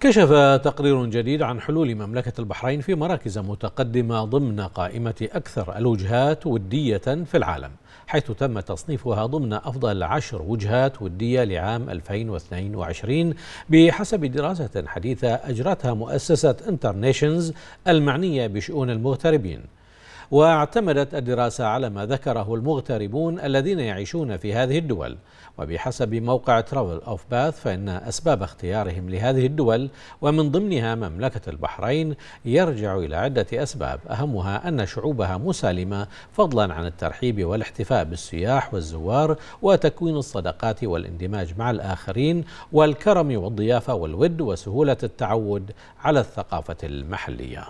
كشف تقرير جديد عن حلول مملكة البحرين في مراكز متقدمة ضمن قائمة أكثر الوجهات ودية في العالم حيث تم تصنيفها ضمن أفضل عشر وجهات ودية لعام 2022 بحسب دراسة حديثة أجرتها مؤسسة انترنيشنز المعنية بشؤون المغتربين واعتمدت الدراسة على ما ذكره المغتربون الذين يعيشون في هذه الدول وبحسب موقع ترافل أوف باث فإن أسباب اختيارهم لهذه الدول ومن ضمنها مملكة البحرين يرجع إلى عدة أسباب أهمها أن شعوبها مسالمة فضلا عن الترحيب والاحتفاء بالسياح والزوار وتكوين الصداقات والاندماج مع الآخرين والكرم والضيافة والود وسهولة التعود على الثقافة المحلية